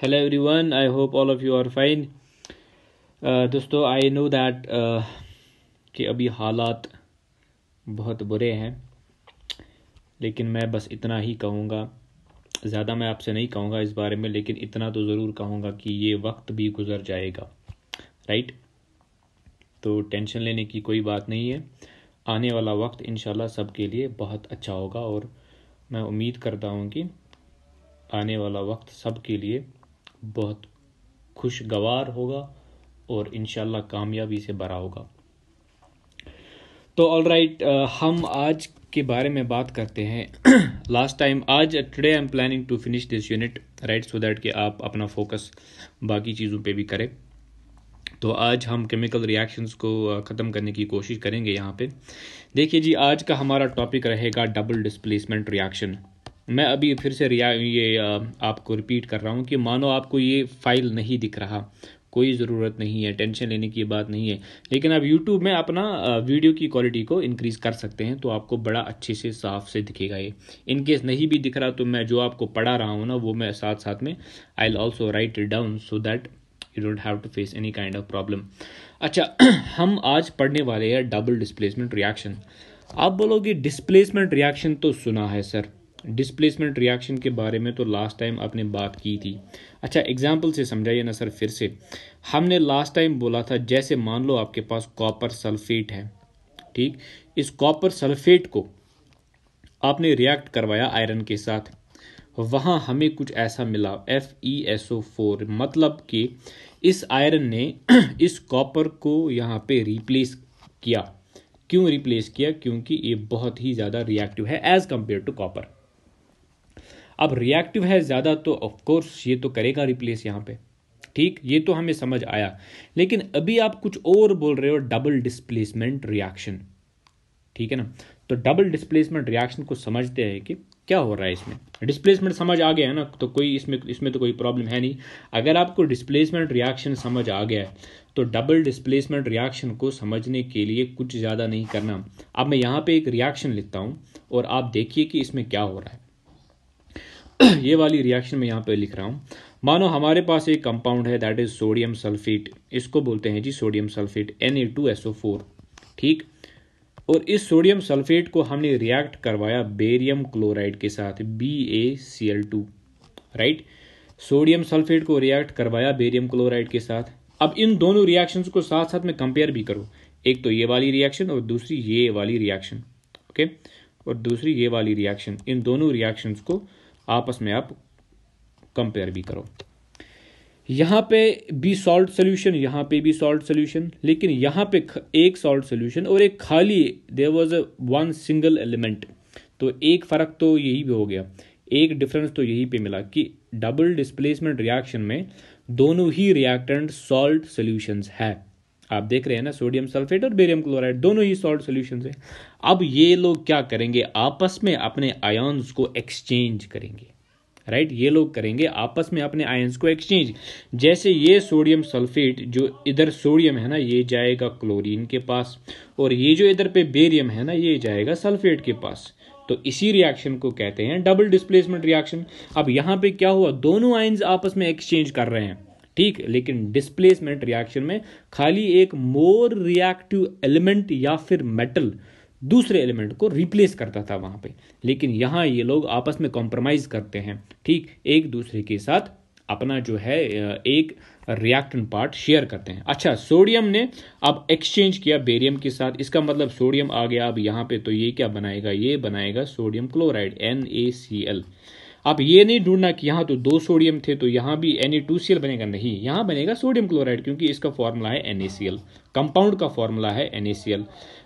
Hello everyone I hope all of you are fine दोस्तों I know that कि अभी हालात बहुत बुरे हैं लेकिन मैं बस इतना ही कहूँगा ज़्यादा मैं आपसे नहीं कहूँगा इस बारे में लेकिन इतना तो ज़रूर कहूँगा कि ये वक्त भी गुज़र जाएगा राइट तो टेंशन लेने की कोई बात नहीं है आने वाला वक्त इन के लिए बहुत अच्छा होगा और मैं उम्मीद करता हूँ कि आने वाला वक्त सब के लिए बहुत खुशगवार होगा और इन कामयाबी से भरा होगा तो ऑल राइट right, uh, हम आज के बारे में बात करते हैं लास्ट टाइम आज today I am planning to finish this unit right so that कि आप अपना फोकस बाकी चीज़ों पे भी करें तो आज हम केमिकल रिएक्शंस को uh, ख़त्म करने की कोशिश करेंगे यहाँ पे देखिए जी आज का हमारा टॉपिक रहेगा डबल डिस्प्लेसमेंट रिएक्शन मैं अभी फिर से रिया ये आपको रिपीट कर रहा हूँ कि मानो आपको ये फाइल नहीं दिख रहा कोई ज़रूरत नहीं है टेंशन लेने की बात नहीं है लेकिन आप यूट्यूब में अपना वीडियो की क्वालिटी को इंक्रीज़ कर सकते हैं तो आपको बड़ा अच्छे से साफ से दिखेगा ये इन केस नहीं भी दिख रहा तो मैं जो आपको पढ़ा रहा हूँ ना वो मैं साथ साथ में I'll also write it down so that you don't have to face any kind of problem अच्छा हम आज पढ़ने वाले हैं डबल डिस्प्लेसमेंट रिएक्शन आप बोलोगे डिस्प्लेसमेंट रिएक्शन तो सुना है सर डिस्प्लेसमेंट रिएक्शन के बारे में तो लास्ट टाइम आपने बात की थी अच्छा एग्जाम्पल से समझाइए ना सर फिर से हमने लास्ट टाइम बोला था जैसे मान लो आपके पास कॉपर सल्फेट है ठीक इस कॉपर सल्फेट को आपने रिएक्ट करवाया आयरन के साथ वहाँ हमें कुछ ऐसा मिला F E S O four मतलब कि इस आयरन ने इस कॉपर को यहाँ पे रिप्लेस किया क्यों रिप्लेस किया क्योंकि ये बहुत ही ज़्यादा रिएक्टिव है एज़ कम्पेयर टू कॉपर अब रिएक्टिव है ज़्यादा तो ऑफकोर्स ये तो करेगा रिप्लेस यहाँ पे ठीक ये तो हमें समझ आया लेकिन अभी आप कुछ और बोल रहे हो डबल डिस्प्लेसमेंट रिएक्शन ठीक है ना तो डबल डिस्प्लेसमेंट रिएक्शन को समझते हैं कि क्या हो रहा है इसमें डिस्प्लेसमेंट समझ आ गया है ना तो कोई इसमें इसमें तो कोई प्रॉब्लम है नहीं अगर आपको डिस्प्लेसमेंट रिएक्शन समझ आ गया है तो डबल डिस्प्लेसमेंट रिएक्शन को समझने के लिए कुछ ज़्यादा नहीं करना अब मैं यहाँ पे एक रिएक्शन लिखता हूँ और आप देखिए कि इसमें क्या हो रहा है ये वाली रिएक्शन में यहाँ पे लिख रहा हूँ मानो हमारे पास एक कंपाउंड है दैट इज सोडियम सल्फेट इसको बोलते हैं जी सोडियम सल्फेट एन ठीक और इस सोडियम सल्फेट को हमने रिएक्ट करवाया बेरियम क्लोराइड के साथ BaCl2 राइट सोडियम सल्फेट को रिएक्ट करवाया बेरियम क्लोराइड के साथ अब इन दोनों रिएक्शंस को साथ साथ में कंपेयर भी करो एक तो ये वाली रिएक्शन और दूसरी ये वाली रिएक्शन ओके और दूसरी ये वाली रिएक्शन इन दोनों रिएक्शंस को आपस में आप कंपेयर भी करो यहां पे भी सॉल्ट सोल्यूशन यहां पे भी सॉल्ट सोल्यूशन लेकिन यहां पे एक सॉल्ट सोल्यूशन और एक खाली there was a one single element तो एक फ़र्क तो यही भी हो गया एक डिफरेंस तो यही पे मिला कि डबल डिस्प्लेसमेंट रिएक्शन में दोनों ही रिएक्टेंट सॉल्ट सोल्यूशन है आप देख रहे हैं ना सोडियम सल्फेट और बेरियम क्लोराइड दोनों ही सॉल्ट सोल्यूशन है अब ये लोग क्या करेंगे आपस में अपने आयन्स को एक्सचेंज करेंगे राइट ये लोग करेंगे आपस में अपने आयन्स को एक्सचेंज जैसे ये सोडियम सल्फेट जो इधर सोडियम है ना ये जाएगा क्लोरीन के पास और ये जो इधर पे बेरियम है ना ये जाएगा सल्फेट के पास तो इसी रिएक्शन को कहते हैं डबल डिस्प्लेसमेंट रिएक्शन अब यहां पे क्या हुआ दोनों आयन्स आपस में एक्सचेंज कर रहे हैं ठीक लेकिन डिस्प्लेसमेंट रिएक्शन में खाली एक मोर रिएक्टिव एलिमेंट या फिर मेटल दूसरे एलिमेंट को रिप्लेस करता था वहां पे लेकिन यहां ये लोग आपस में कॉम्प्रोमाइज़ करते हैं ठीक एक दूसरे के साथ अपना जो है एक रिएक्टन पार्ट शेयर करते हैं अच्छा सोडियम ने अब एक्सचेंज किया बेरियम के साथ इसका मतलब सोडियम आ गया अब यहां पे तो ये क्या बनाएगा ये बनाएगा sodium chloride N A C L आप ये नहीं ढूंढना कि यहाँ तो दो सोडियम थे तो यहाँ भी एन बनेगा नहीं यहाँ बनेगा सोडियम क्लोराइड क्योंकि इसका फॉर्मूला है एन कंपाउंड का फॉर्मूला है एन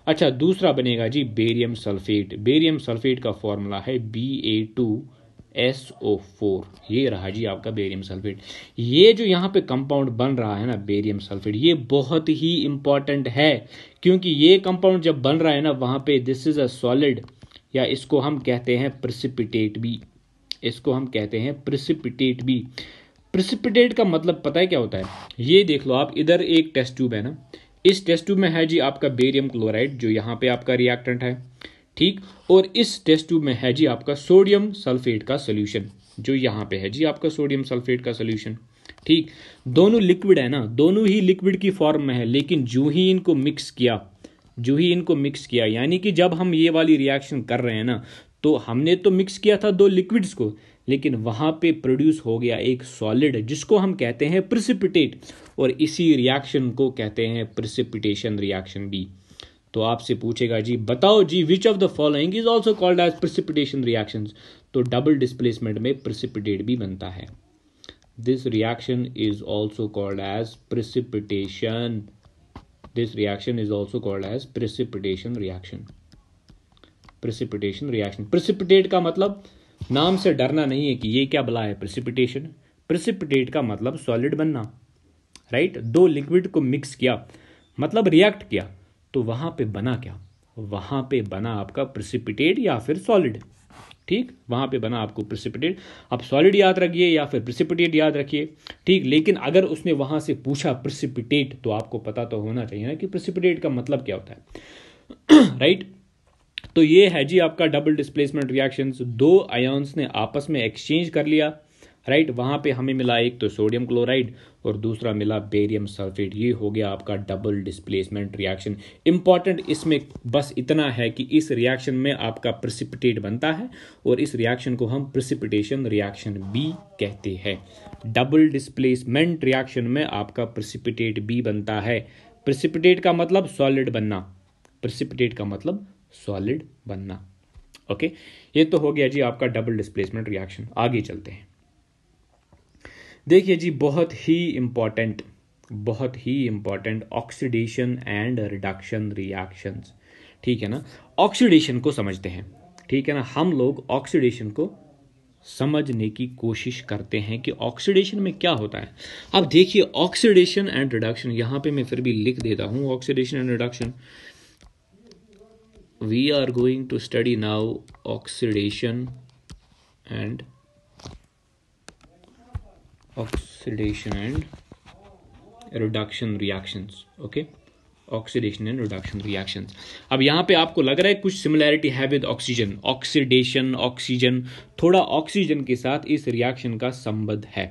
अच्छा दूसरा बनेगा जी बेरियम सल्फेट बेरियम सल्फेट का फॉर्मूला है B A two S O four ये रहा जी आपका बेरियम सल्फेट ये जो यहाँ पे कंपाउंड बन रहा है ना बेरियम सल्फेट ये बहुत ही इंपॉर्टेंट है क्योंकि ये कंपाउंड जब बन रहा है ना वहां पे दिस इज़ अ सॉलिड या इसको हम कहते हैं प्रिसिपिटेट भी इसको हम कहते हैं प्रिसिपिटेट भी प्रिसिपिटेट का मतलब पता है क्या होता है ये देख लो आप इधर एक टेस्ट ट्यूब है ना इस टेस्ट ट्यूब में है जी आपका बेरियम क्लोराइड जो यहाँ पे आपका रिएक्टेंट है ठीक और इस टेस्ट ट्यूब में है जी आपका सोडियम सल्फेट का सोल्यूशन जो यहाँ पे है जी आपका सोडियम सल्फेट का सोल्यूशन ठीक दोनों लिक्विड है ना दोनों ही लिक्विड की फॉर्म में है लेकिन जो ही इनको मिक्स किया जो ही इनको मिक्स किया यानी कि जब हम ये वाली रिएक्शन कर रहे हैं ना तो हमने तो मिक्स किया था दो लिक्विड्स को लेकिन वहाँ पे प्रोड्यूस हो गया एक सॉलिड जिसको हम कहते हैं प्रिसिपिटेट और इसी रिएक्शन को कहते हैं प्रिसिपिटेशन रिएक्शन भी तो आपसे पूछेगा जी बताओ जी which of the following is also called as precipitation reaction तो डबल डिस्प्लेसमेंट में प्रिसिपिटेट भी बनता है this reaction is also called as precipitation this reaction is also called as precipitation reaction precipitation reaction precipitate का मतलब नाम से डरना नहीं है कि ये क्या बला है प्रिसिपिटेशन प्रिसिपिटेट का मतलब सॉलिड बनना राइट दो लिक्विड को मिक्स किया मतलब रिएक्ट किया तो वहां पे बना क्या वहां पे बना आपका प्रिसिपिटेट या फिर सॉलिड ठीक वहां पे बना आपको प्रिसिपिटेट आप सॉलिड याद रखिए या फिर प्रिसिपिटेट याद रखिए ठीक लेकिन अगर उसने वहां से पूछा प्रिसिपिटेट तो आपको पता तो होना चाहिए ना कि प्रिसिपिटेट का मतलब क्या होता है राइट right? तो ये है जी आपका डबल डिस्प्लेसमेंट रिएक्शंस दो आयोन्स ने आपस में एक्सचेंज कर लिया राइट वहां पे हमें मिला एक तो सोडियम क्लोराइड और दूसरा मिला बेरियम सल्फेट ये हो गया आपका डबल डिस्प्लेसमेंट रिएक्शन इंपॉर्टेंट इसमें बस इतना है कि इस रिएक्शन में आपका प्रिसिपिटेट बनता है और इस रिएक्शन को हम प्रिसिपिटेशन रिएक्शन बी कहते हैं डबल डिस्प्लेसमेंट रिएक्शन में आपका प्रिसिपिटेट बी बनता है प्रिसिपिटेट का मतलब सॉलिड बनना प्रिसिपिटेट का मतलब सॉलिड बनना ओके ये तो हो गया जी आपका डबल डिस्प्लेसमेंट रिएक्शन आगे चलते हैं देखिए जी बहुत ही इंपॉर्टेंट बहुत ही important oxidation and reduction reactions ठीक है ना ऑक्सीडेशन को समझते हैं ठीक है ना हम लोग ऑक्सीडेशन को समझने की कोशिश करते हैं कि ऑक्सीडेशन में क्या होता है अब देखिए ऑक्सीडेशन एंड रिडक्शन यहां पे मैं फिर भी लिख देता हूं oxidation and reduction we are going to study now oxidation and oxidation and reduction reactions okay oxidation and reduction reaction अब यहाँ पे आपको लग रहा है कुछ सिमिलैरिटी है विद ऑक्सीजन ऑक्सीडेशन ऑक्सीजन थोड़ा ऑक्सीजन के साथ इस रिएक्शन का संबंध है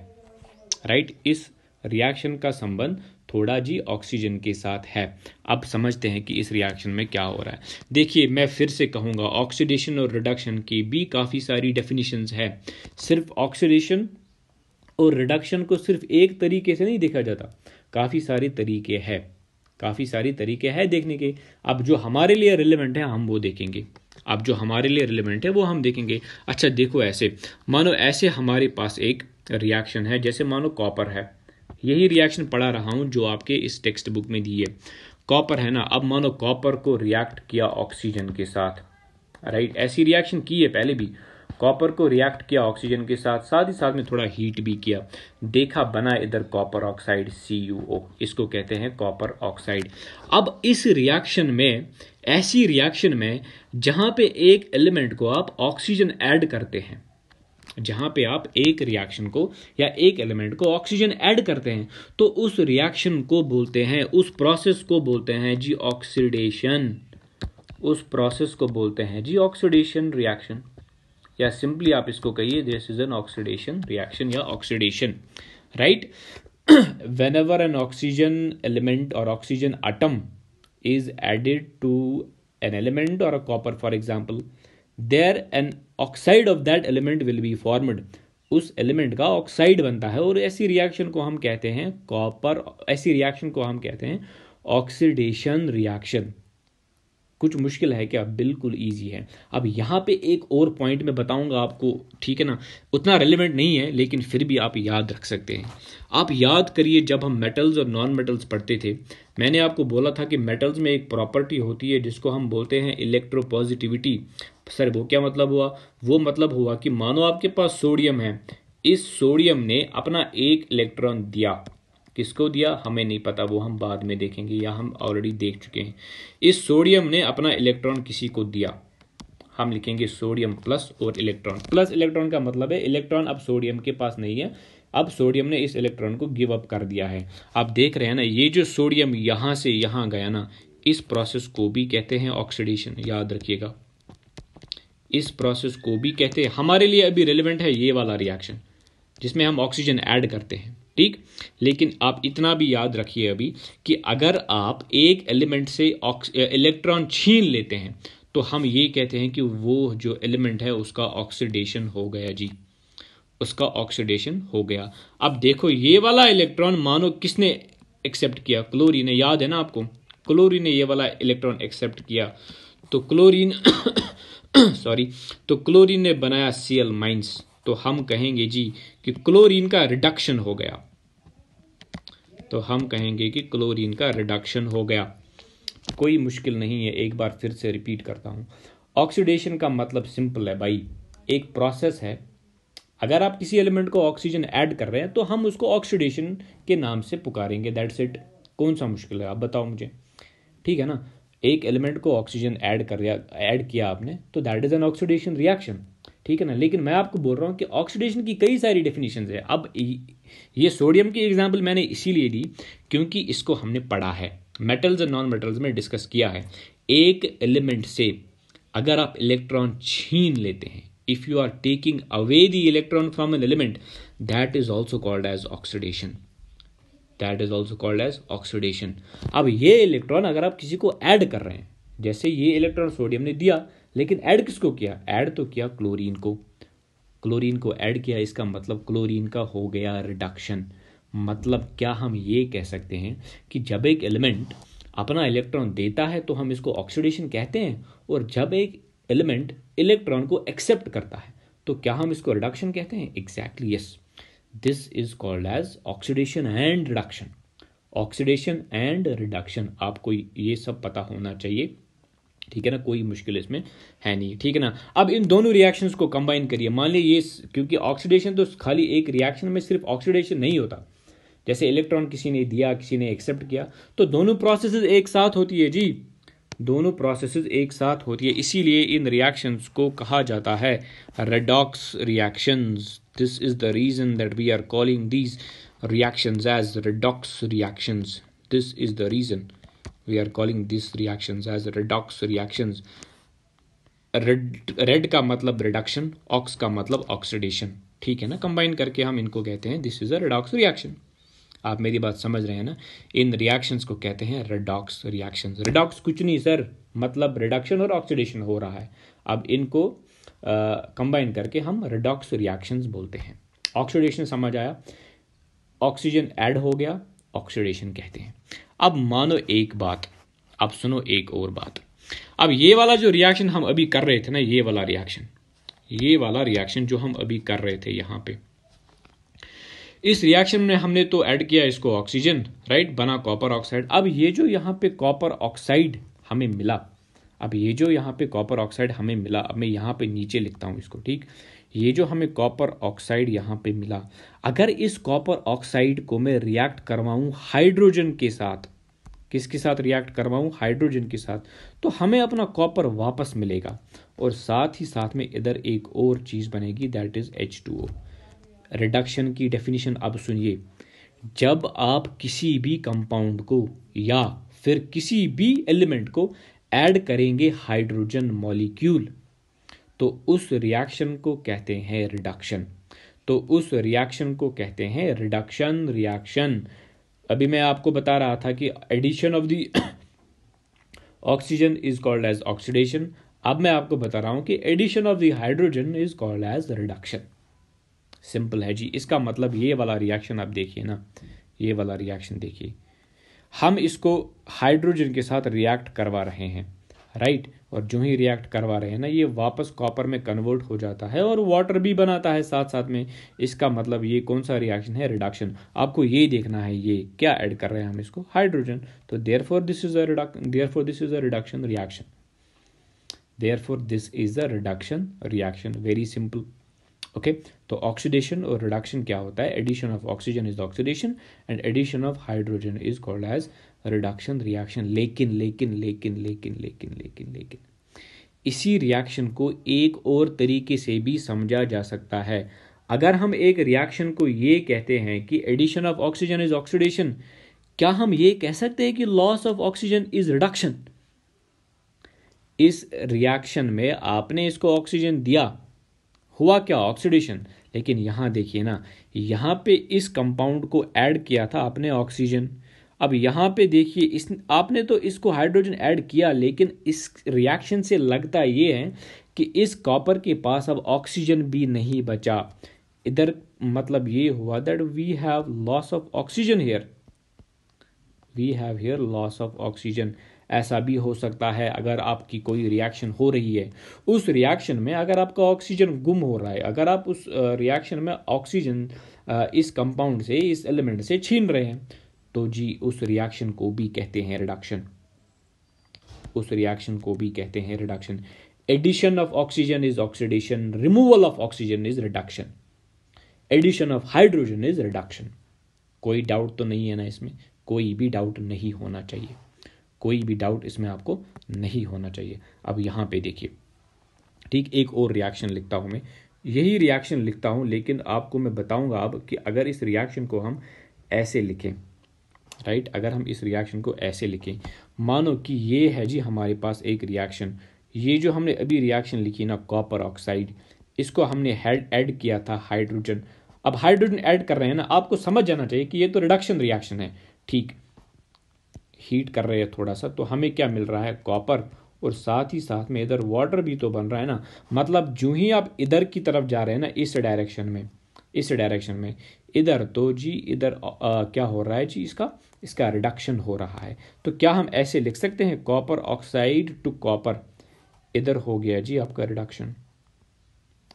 राइट right? इस रिएक्शन का संबंध थोड़ा जी ऑक्सीजन के साथ है अब समझते हैं कि इस रिएक्शन में क्या हो रहा है देखिए मैं फिर से कहूँगा ऑक्सीडेशन और रिडक्शन की भी काफ़ी सारी डेफिनेशन है सिर्फ ऑक्सीडेशन और रिडक्शन को सिर्फ एक तरीके से नहीं देखा जाता काफ़ी सारे तरीके है काफ़ी सारे तरीके है देखने के अब जो हमारे लिए रिलेवेंट है हम वो देखेंगे अब जो हमारे लिए रिलेवेंट है वो हम देखेंगे अच्छा देखो ऐसे मानो ऐसे हमारे पास एक रिएक्शन है जैसे मानो कॉपर है यही रिएक्शन पढ़ा रहा हूँ जो आपके इस टेक्स्ट बुक में दी है कॉपर है ना अब मानो कॉपर को रिएक्ट किया ऑक्सीजन के साथ राइट ऐसी रिएक्शन की है पहले भी कॉपर को रिएक्ट किया ऑक्सीजन के साथ साथ ही साथ में थोड़ा हीट भी किया देखा बना इधर कॉपर ऑक्साइड सी इसको कहते हैं कॉपर ऑक्साइड अब इस रिएक्शन में ऐसी रिएक्शन में जहाँ पे एक एलिमेंट को आप ऑक्सीजन ऐड करते हैं जहां पे आप एक रिएक्शन को या एक एलिमेंट को ऑक्सीजन ऐड करते हैं तो उस रिएक्शन को बोलते हैं उस प्रोसेस को बोलते हैं जी ऑक्सीडेशन उस प्रोसेस को बोलते हैं जी ऑक्सीडेशन रिएक्शन या सिंपली आप इसको कहिए this is an oxidation reaction या oxidation right whenever an oxygen element or oxygen atom is added to an element or a copper for example there an oxide of that element will be formed उस element का oxide बनता है और ऐसी reaction को हम कहते हैं कॉपर ऐसी रिएक्शन को हम कहते हैं ऑक्सीडेशन रिएक्शन कुछ मुश्किल है क्या बिल्कुल ईजी है अब यहाँ पे एक और पॉइंट मैं बताऊँगा आपको ठीक है ना उतना रेलिवेंट नहीं है लेकिन फिर भी आप याद रख सकते हैं आप याद करिए जब हम मेटल्स और नॉन मेटल्स पढ़ते थे मैंने आपको बोला था कि मेटल्स में एक प्रॉपर्टी होती है जिसको हम बोलते हैं इलेक्ट्रोपॉजिटिविटी सर वो क्या मतलब हुआ वो मतलब हुआ कि मानो आपके पास सोडियम है इस सोडियम ने अपना एक इलेक्ट्रॉन दिया किसको दिया हमें नहीं पता वो हम बाद में देखेंगे या हम ऑलरेडी देख चुके हैं इस सोडियम ने अपना इलेक्ट्रॉन किसी को दिया हम लिखेंगे सोडियम प्लस और इलेक्ट्रॉन प्लस इलेक्ट्रॉन का मतलब है इलेक्ट्रॉन अब सोडियम के पास नहीं है अब सोडियम ने इस इलेक्ट्रॉन को गिव अप कर दिया है आप देख रहे हैं ना ये जो सोडियम यहां से यहां गया ना इस प्रोसेस को भी कहते हैं ऑक्सीडेशन याद रखिएगा इस प्रोसेस को भी कहते हैं हमारे लिए अभी रेलिवेंट है ये वाला रिएक्शन जिसमें हम ऑक्सीजन ऐड करते हैं ठीक लेकिन आप इतना भी याद रखिए अभी कि अगर आप एक एलिमेंट से इलेक्ट्रॉन छीन लेते हैं तो हम ये कहते हैं कि वो जो एलिमेंट है उसका ऑक्सीडेशन हो गया जी उसका ऑक्सीडेशन हो गया अब देखो ये वाला इलेक्ट्रॉन मानो किसने एक्सेप्ट किया क्लोरीन ने याद है ना आपको क्लोरीन ने ये वाला इलेक्ट्रॉन एक्सेप्ट किया तो क्लोरीन सॉरी तो क्लोरीन ने बनाया सी एल तो हम कहेंगे जी कि क्लोरीन का रिडक्शन हो गया तो हम कहेंगे कि क्लोरीन का रिडक्शन हो गया कोई मुश्किल नहीं है एक बार फिर से रिपीट करता हूँ ऑक्सीडेशन का मतलब सिंपल है भाई एक प्रोसेस है अगर आप किसी एलिमेंट को ऑक्सीजन ऐड कर रहे हैं तो हम उसको ऑक्सीडेशन के नाम से पुकारेंगे दैट्स इट कौन सा मुश्किल है आप बताओ मुझे ठीक है ना एक एलिमेंट को ऑक्सीजन ऐड कर ऐड किया आपने तो that is an oxidation reaction ठीक है ना लेकिन मैं आपको बोल रहा हूँ कि ऑक्सीडेशन की कई सारी डेफिनेशन है अब ये सोडियम की एग्जाम्पल मैंने इसीलिए दी क्योंकि इसको हमने पढ़ा है मेटल्स और नॉन मेटल्स में डिस्कस किया है एक एलिमेंट से अगर आप इलेक्ट्रॉन छीन लेते हैं if you are taking away the electron from an element that is also called as oxidation that is also called as oxidation अब ये इलेक्ट्रॉन अगर आप किसी को ऐड कर रहे हैं जैसे ये इलेक्ट्रॉन सोडियम ने दिया लेकिन ऐड किसको किया ऐड तो किया क्लोरीन को क्लोरीन को ऐड किया इसका मतलब क्लोरीन का हो गया रिडक्शन मतलब क्या हम ये कह सकते हैं कि जब एक एलिमेंट अपना इलेक्ट्रॉन देता है तो हम इसको ऑक्सीडेशन कहते हैं और जब एक एलिमेंट इलेक्ट्रॉन को एक्सेप्ट करता है तो क्या हम इसको रिडक्शन कहते हैं exactly yes this is called as oxidation and reduction oxidation and reduction आपको ये सब पता होना चाहिए ठीक है ना कोई मुश्किल इसमें है नहीं ठीक है ना अब इन दोनों रिएक्शंस को कंबाइन करिए मान लीजिए ये क्योंकि ऑक्सीडेशन तो खाली एक रिएक्शन में सिर्फ ऑक्सीडेशन नहीं होता जैसे इलेक्ट्रॉन किसी ने दिया किसी ने एक्सेप्ट किया तो दोनों प्रोसेस एक साथ होती है जी दोनों प्रोसेस एक साथ होती है इसीलिए इन रिएक्शंस को कहा जाता है redox reactions this is the reason that we are calling these reactions as redox reactions this is the reason we are calling these reactions as redox reactions red red का मतलब reduction ox का मतलब oxidation ठीक है ना combine करके हम इनको कहते हैं this is a redox reaction आप मेरी बात समझ रहे हैं ना इन रिएक्शंस को कहते हैं रेडॉक्स रिएक्शंस रेडॉक्स कुछ नहीं सर मतलब रिडक्शन और ऑक्सीडेशन हो रहा है अब इनको कंबाइन करके हम रेडॉक्स रिएक्शंस बोलते हैं ऑक्सीडेशन समझ आया ऑक्सीजन ऐड हो गया ऑक्सीडेशन कहते हैं अब मानो एक बात अब सुनो एक और बात अब ये वाला जो रिएक्शन हम अभी कर रहे थे ना ये वाला रिएक्शन ये वाला रिएक्शन जो हम अभी कर रहे थे यहाँ पे इस रिएक्शन में हमने तो ऐड किया इसको ऑक्सीजन राइट बना कॉपर ऑक्साइड अब ये जो यहां पे कॉपर ऑक्साइड हमें मिला अब ये जो यहाँ पे कॉपर ऑक्साइड हमें मिला अब मैं यहां पे नीचे लिखता हूं इसको ठीक ये जो हमें कॉपर ऑक्साइड यहाँ पे मिला अगर इस कॉपर ऑक्साइड को मैं रिएक्ट करवाऊँ हाइड्रोजन के साथ किसके साथ रिएक्ट करवाऊँ हाइड्रोजन के साथ तो हमें अपना कॉपर वापस मिलेगा और साथ ही साथ में इधर एक और चीज़ बनेगी that is H two O reduction की डेफिनेशन अब सुनिए जब आप किसी भी कंपाउंड को या फिर किसी भी एलिमेंट को ऐड करेंगे हाइड्रोजन मॉलिक्यूल तो उस रिएक्शन को कहते हैं रिडक्शन तो उस रिएक्शन को कहते हैं रिडक्शन रिएक्शन अभी मैं आपको बता रहा था कि addition of the oxygen is called as oxidation अब मैं आपको बता रहा हूं कि addition of the hydrogen is called as reduction simple है जी इसका मतलब ये वाला रिएक्शन आप देखिए ना ये वाला रिएक्शन देखिए हम इसको हाइड्रोजन के साथ रिएक्ट करवा रहे हैं राइट right? और जो ही रिएक्ट करवा रहे हैं ना ये वापस कॉपर में कन्वर्ट हो जाता है और वाटर भी बनाता है साथ साथ में इसका मतलब ये कौन सा रिएक्शन है रिडक्शन आपको ये देखना है ये क्या ऐड कर रहे हैं हम इसको हाइड्रोजन तो therefore this is a therefore this is a reduction reaction therefore this is a reduction reaction very simple okay तो ऑक्सीडेशन और रिडक्शन क्या होता है addition of oxygen is oxidation and addition of hydrogen is called as reduction reaction लेकिन लेकिन लेकिन लेकिन लेकिन लेकिन लेकिन इसी रिएक्शन को एक और तरीके से भी समझा जा सकता है अगर हम एक रिएक्शन को ये कहते हैं कि addition of oxygen is oxidation क्या हम ये कह सकते हैं कि loss of oxygen is reduction इस रिएक्शन में आपने इसको ऑक्सीजन दिया हुआ क्या ऑक्सीडेशन लेकिन यहां देखिए ना यहां पे इस कंपाउंड को ऐड किया था आपने ऑक्सीजन अब यहाँ पे देखिए इस आपने तो इसको हाइड्रोजन ऐड किया लेकिन इस रिएक्शन से लगता ये है कि इस कॉपर के पास अब ऑक्सीजन भी नहीं बचा इधर मतलब ये हुआ that we have loss of oxygen here we have here loss of oxygen ऐसा भी हो सकता है अगर आपकी कोई रिएक्शन हो रही है उस रिएक्शन में अगर आपका ऑक्सीजन गुम हो रहा है अगर आप उस रिएक्शन में ऑक्सीजन इस कंपाउंड से इस एलिमेंट से छीन रहे हैं तो जी उस रिएक्शन को भी कहते हैं रिडक्शन उस रिएक्शन को भी कहते हैं reduction addition of oxygen is oxidation removal of oxygen is reduction addition of hydrogen is reduction कोई डाउट तो नहीं है ना इसमें कोई भी डाउट नहीं होना चाहिए कोई भी डाउट इसमें आपको नहीं होना चाहिए अब यहाँ पे देखिए ठीक एक और रिएक्शन लिखता हूँ मैं यही रिएक्शन लिखता हूँ लेकिन आपको मैं बताऊँगा अब कि अगर इस रिएक्शन को हम ऐसे लिखें राइट right? अगर हम इस रिएक्शन को ऐसे लिखें मानो कि ये है जी हमारे पास एक रिएक्शन ये जो हमने अभी रिएक्शन लिखी ना कॉपर ऑक्साइड इसको हमने हेड ऐड किया था हाइड्रोजन अब हाइड्रोजन ऐड कर रहे हैं ना आपको समझ जाना चाहिए कि ये तो रिडक्शन रिएक्शन है ठीक हीट कर रहे हैं थोड़ा सा तो हमें क्या मिल रहा है कॉपर और साथ ही साथ में इधर वाटर भी तो बन रहा है ना मतलब जो ही आप इधर की तरफ जा रहे हैं ना इस डायरेक्शन में इस डायरेक्शन में इधर तो जी इधर क्या हो रहा है जी इसका इसका रिडक्शन हो रहा है तो क्या हम ऐसे लिख सकते हैं कॉपर ऑक्साइड टू कॉपर इधर हो गया जी आपका रिडक्शन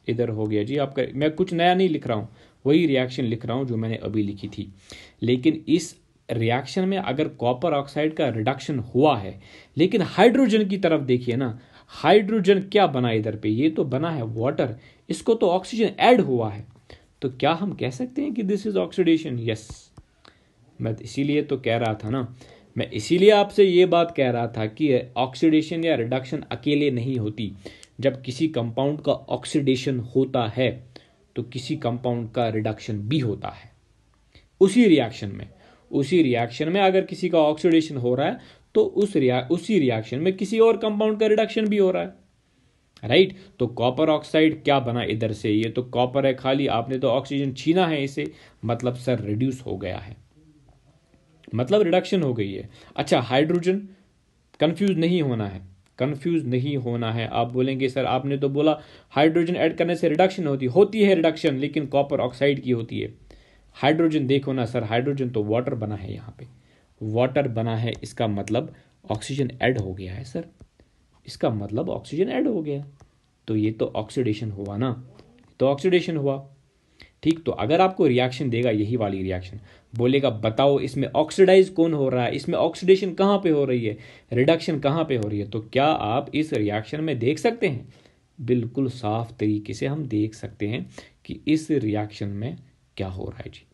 इधर हो गया जी आपका मैं कुछ नया नहीं लिख रहा हूँ वही रिएक्शन लिख रहा हूँ जो मैंने अभी लिखी थी लेकिन इस रिएक्शन में अगर कॉपर ऑक्साइड का रिडक्शन हुआ है लेकिन हाइड्रोजन की तरफ देखिए ना हाइड्रोजन क्या बना इधर पे ये तो बना है वाटर इसको तो ऑक्सीजन ऐड हुआ है तो क्या हम कह सकते हैं कि दिस इज ऑक्सीडेशन यस मैं इसीलिए तो कह रहा था ना मैं इसीलिए आपसे ये बात कह रहा था कि ऑक्सीडेशन या रिडक्शन अकेले नहीं होती जब किसी कंपाउंड का ऑक्सीडेशन होता है तो किसी कंपाउंड का रिडक्शन भी होता है उसी रिएक्शन में उसी रिएक्शन में अगर किसी का ऑक्सीडेशन हो रहा है तो उस रिया उसी रिएक्शन में किसी और कंपाउंड का रिडक्शन भी हो रहा है राइट right? तो कॉपर ऑक्साइड क्या बना इधर से ये तो कॉपर है खाली आपने तो ऑक्सीजन छीना है इसे मतलब सर रिड्यूस हो गया है मतलब रिडक्शन हो गई है अच्छा हाइड्रोजन कन्फ्यूज नहीं होना है कन्फ्यूज नहीं होना है आप बोलेंगे सर आपने तो बोला हाइड्रोजन ऐड करने से रिडक्शन होती होती है रिडक्शन लेकिन कॉपर ऑक्साइड की होती है हाइड्रोजन देखो ना सर हाइड्रोजन तो वाटर बना है यहाँ पे वाटर बना है इसका मतलब ऑक्सीजन ऐड हो गया है सर इसका मतलब ऑक्सीजन ऐड हो गया तो ये तो ऑक्सीडेशन हुआ ना तो ऑक्सीडेशन हुआ ठीक तो अगर आपको रिएक्शन देगा यही वाली रिएक्शन बोलेगा बताओ इसमें ऑक्सीडाइज कौन हो रहा है इसमें ऑक्सीडेशन कहाँ पे हो रही है रिडक्शन कहाँ पे हो रही है तो क्या आप इस रिएक्शन में देख सकते हैं बिल्कुल साफ तरीके से हम देख सकते हैं कि इस रिएक्शन में क्या हो रहा है जी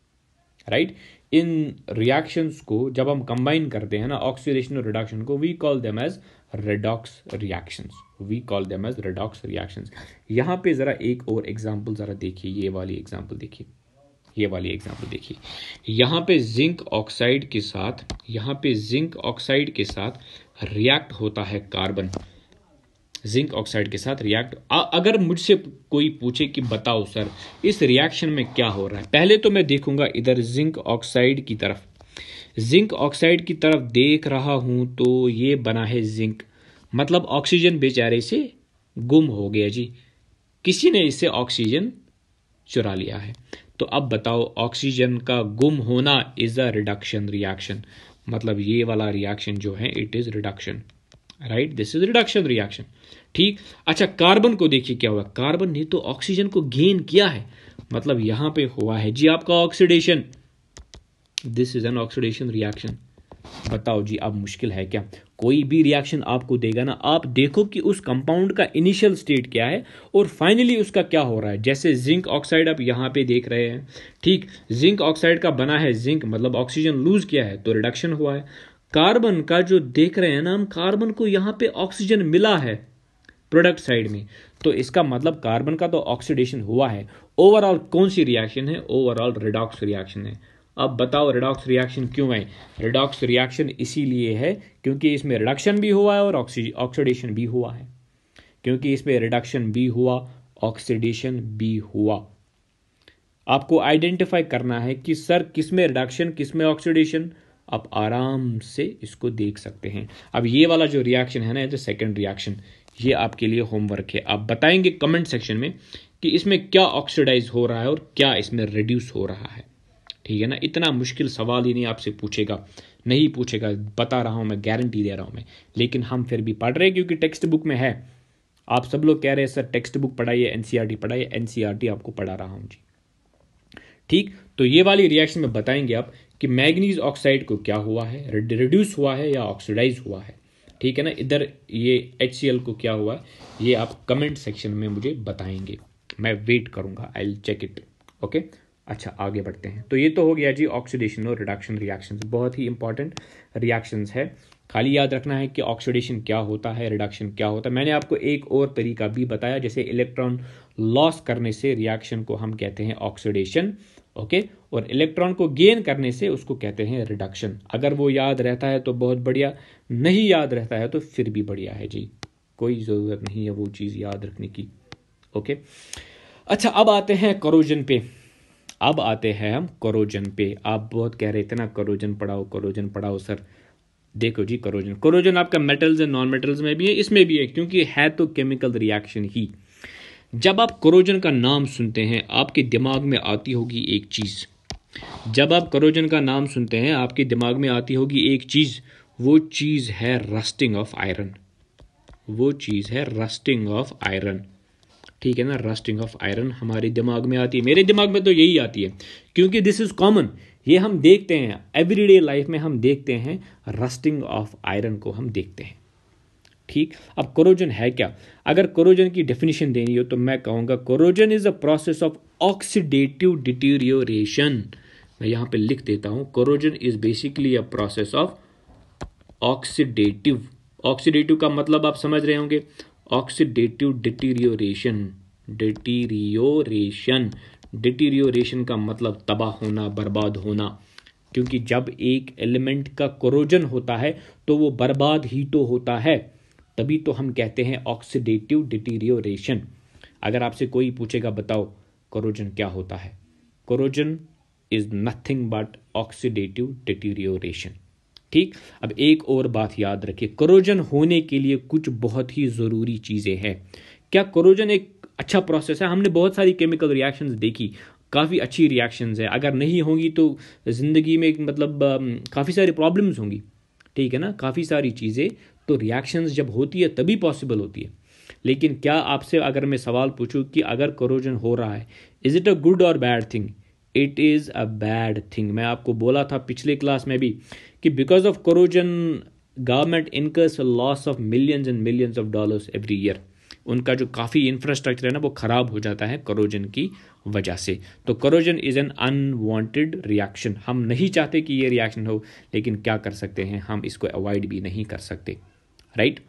राइट इन रिएक्शंस को जब हम कंबाइन करते हैं ना ऑक्सीडेशन और रिडक्शन को we call them as redox reactions we call them as redox reactions यहाँ पे ज़रा एक और एग्जांपल ज़रा देखिए ये वाली एग्जांपल देखिए ये वाली एग्जांपल देखिए यहाँ पे जिंक ऑक्साइड के साथ यहाँ पे जिंक ऑक्साइड के साथ रिएक्ट होता है कार्बन जिंक ऑक्साइड के साथ रिएक्ट अगर मुझसे कोई पूछे कि बताओ सर इस रिएक्शन में क्या हो रहा है पहले तो मैं देखूंगा इधर जिंक ऑक्साइड की तरफ जिंक ऑक्साइड की तरफ देख रहा हूं तो ये बना है जिंक मतलब ऑक्सीजन बेचारे से गुम हो गया जी किसी ने इसे ऑक्सीजन चुरा लिया है तो अब बताओ ऑक्सीजन का गुम होना इज़ अ रिडक्शन रिएक्शन मतलब ये वाला रिएक्शन जो है it is reduction right this is reduction reaction ठीक अच्छा कार्बन को देखिए क्या हुआ कार्बन ने तो ऑक्सीजन को गेन किया है मतलब यहां पे हुआ है जी आपका oxidation this is an oxidation reaction बताओ जी अब मुश्किल है क्या कोई भी रिएक्शन आपको देगा ना आप देखो कि उस कंपाउंड का इनिशियल स्टेट क्या है और फाइनली उसका क्या हो रहा है जैसे जिंक ऑक्साइड आप यहाँ पे देख रहे हैं ठीक जिंक ऑक्साइड का बना है जिंक मतलब ऑक्सीजन लूज किया है तो रिडक्शन हुआ है कार्बन का जो देख रहे हैं ना हम कार्बन को यहाँ पे ऑक्सीजन मिला है प्रोडक्ट साइड में तो इसका मतलब कार्बन का तो ऑक्सीडेशन हुआ है ओवरऑल कौन सी रिएक्शन है ओवरऑल रिडॉक्स रिएक्शन है अब बताओ रिडॉक्स रिएक्शन क्यों है रिडॉक्स रिएक्शन इसीलिए है क्योंकि इसमें रिडक्शन भी हुआ है और ऑक्सीडेशन भी हुआ है क्योंकि इसमें रिडक्शन भी हुआ ऑक्सीडेशन भी हुआ आपको आइडेंटिफाई करना है कि सर किसमें रिडक्शन किसमें ऑक्सीडेशन आप आराम से इसको देख सकते हैं अब ये वाला जो रिएक्शन है ना जो सेकेंड रिएक्शन ये आपके लिए होमवर्क है आप बताएंगे कमेंट सेक्शन में कि इसमें क्या ऑक्सीडाइज हो रहा है और क्या इसमें रिड्यूस हो रहा है ठीक है ना इतना मुश्किल सवाल ही नहीं आपसे पूछेगा नहीं पूछेगा बता रहा हूँ मैं गारंटी दे रहा हूँ मैं लेकिन हम फिर भी पढ़ रहे हैं क्योंकि टेक्स्ट बुक में है आप सब लोग कह रहे हैं सर टेक्स्ट बुक पढ़ाइए एनसीईआरटी e पढ़ाइए एनसीईआरटी e आपको पढ़ा रहा हूँ जी ठीक तो ये वाली रिएक्शन में बताएंगे आप कि मैग्नीज ऑक्साइड को क्या हुआ है रिड्यूस हुआ है या ऑक्सीडाइज हुआ है ठीक है ना इधर ये एच को क्या हुआ है ये आप कमेंट सेक्शन में मुझे बताएंगे मैं वेट करूँगा I will check it okay अच्छा आगे बढ़ते हैं तो ये तो हो गया जी ऑक्सीडेशन और रिडक्शन रिएक्शन बहुत ही इंपॉर्टेंट रिएक्शंस है खाली याद रखना है कि ऑक्सीडेशन क्या होता है रिडक्शन क्या होता है मैंने आपको एक और तरीका भी बताया जैसे इलेक्ट्रॉन लॉस करने से रिएक्शन को हम कहते हैं ऑक्सीडेशन ओके और इलेक्ट्रॉन को गेन करने से उसको कहते हैं रिडक्शन अगर वो याद रहता है तो बहुत बढ़िया नहीं याद रहता है तो फिर भी बढ़िया है जी कोई ज़रूरत नहीं है वो चीज़ याद रखने की ओके अच्छा अब आते हैं करोजन पे अब आते हैं हम करोजन पे आप बहुत कह रहे थे ना करोजन पढ़ाओ करोजन पढ़ाओ सर देखो जी करोजन करोजन आपका मेटल्स एंड नॉन मेटल्स में भी है इसमें भी है क्योंकि है तो केमिकल रिएक्शन ही जब आप करोजन का नाम सुनते हैं आपके दिमाग में आती होगी एक चीज़ जब आप करोजन का नाम सुनते हैं आपके दिमाग में आती होगी एक चीज़ वो चीज़ है रस्टिंग ऑफ आयरन वो चीज़ है रस्टिंग ऑफ आयरन ठीक है ना रस्टिंग ऑफ आयरन हमारे दिमाग में आती है मेरे दिमाग में तो यही आती है क्योंकि दिस इज़ कॉमन ये हम देखते हैं एवरीडे लाइफ में हम देखते हैं रस्टिंग ऑफ आयरन को हम देखते हैं ठीक अब कोरोजन है क्या अगर कोरोजन की डेफिनेशन देनी हो तो मैं कहूँगा corrosion is a process of oxidative deterioration मैं यहाँ पे लिख देता हूँ corrosion is basically a process of oxidative oxidative का मतलब आप समझ रहे होंगे ऑक्सीडेटिव डिटीरियोरेशन डिटीरियोरेशन डिटीरियोरेशन का मतलब तबाह होना बर्बाद होना क्योंकि जब एक एलिमेंट का क्रोजन होता है तो वो बर्बाद ही तो होता है तभी तो हम कहते हैं ऑक्सीडेटिव डिटीरियोरेशन अगर आपसे कोई पूछेगा बताओ क्रोजन क्या होता है corrosion is nothing but oxidative deterioration ठीक अब एक और बात याद रखिए करोजन होने के लिए कुछ बहुत ही ज़रूरी चीज़ें हैं क्या करोजन एक अच्छा प्रोसेस है हमने बहुत सारी केमिकल रिएक्शंस देखी काफ़ी अच्छी रिएक्शंस है अगर नहीं होंगी तो ज़िंदगी में मतलब काफ़ी सारी प्रॉब्लम्स होंगी ठीक है ना काफ़ी सारी चीज़ें तो रिएक्शंस जब होती है तभी पॉसिबल होती है लेकिन क्या आपसे अगर मैं सवाल पूछूं कि अगर करोजन हो रहा है इज़ इट अ गुड और bad thing it is a bad thing मैं आपको बोला था पिछले क्लास में भी कि because of corrosion government incurs loss of millions and millions of dollars every year उनका जो काफ़ी इंफ्रास्ट्रक्चर है ना वो ख़राब हो जाता है करोजन की वजह से तो corrosion is an unwanted reaction हम नहीं चाहते कि ये रिएक्शन हो लेकिन क्या कर सकते हैं हम इसको अवॉइड भी नहीं कर सकते राइट right?